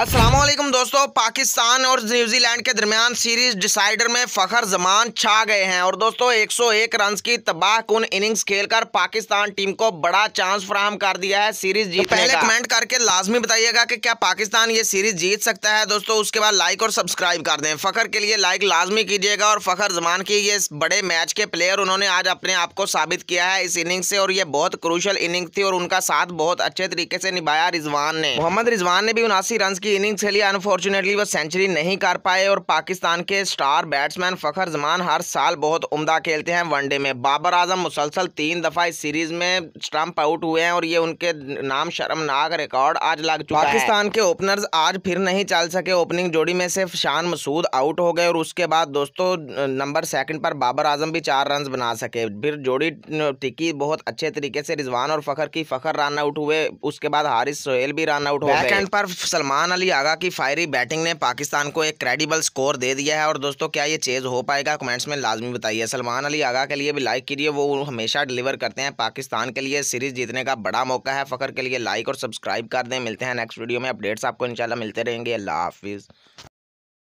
असलम दोस्तों पाकिस्तान और न्यूजीलैंड के दरमियान सीरीज डिसाइडर में फ़खर जमान छा गए हैं और दोस्तों 101 रन की तबाह कन इनिंग्स खेलकर पाकिस्तान टीम को बड़ा चांस फ्राहम कर दिया है सीरीज जीत तो पहले कमेंट करके लाजमी बताइएगा कि क्या पाकिस्तान ये सीरीज जीत सकता है दोस्तों उसके बाद लाइक और सब्सक्राइब कर दें फ़खर के लिए लाइक लाजमी कीजिएगा और फ़खर जमान की ये बड़े मैच के प्लेयर उन्होंने आज अपने आप को साबित किया है इस इनिंग से और ये बहुत क्रूशल इनिंग थी और उनका साथ बहुत अच्छे तरीके से निभाया रिजवान ने मोहम्मद रिजवान ने भी उनासी रन की की इनिंग्स खेली अनफॉर्चुनेटली वह सेंचुरी नहीं कर पाए और पाकिस्तान के स्टार बैट्समैन फ़खर जमान हर साल बहुत उम्दा खेलते हैं वनडे में बाबर आजम मुसलसल तीन दफ़ा इस सीरीज़ में स्टम्प आउट हुए हैं और ये उनके नाम शर्मनाक रिकॉर्ड आज लग चुका पाकिस्तान है। के ओपनर्स आज फिर नहीं चल सके ओपनिंग जोड़ी में सिर्फ शान मसूद आउट हो गए और उसके बाद दोस्तों नंबर सेकंड पर बाबर आजम भी चार रन बना सके फिर जोड़ी टिकी बहुत अच्छे तरीके से रिजवान और फ़खर की फ़खर रन आउट हुए उसके बाद हारिस सोहेल भी रन आउट हो गए सलमान अली आगा की फायरी बैटिंग ने पाकिस्तान को एक क्रेडिबल स्कोर दे दिया है और दोस्तों क्या ये चेज़ हो पाएगा कमेंट्स में लाजमी बताइए सलमान अली आगा के लिए भी लाइक कीजिए वो हमेशा डिलीवर करते हैं पाकिस्तान के लिए सीरीज़ जीतने का बड़ा मौका है फ़खर के लिए लाइक और सब्सक्राइब कर दें मिलते हैं नेक्स्ट वीडियो में अपडेट्स आपको इनशाला मिलते रहेंगे अल्लाह हाफिज़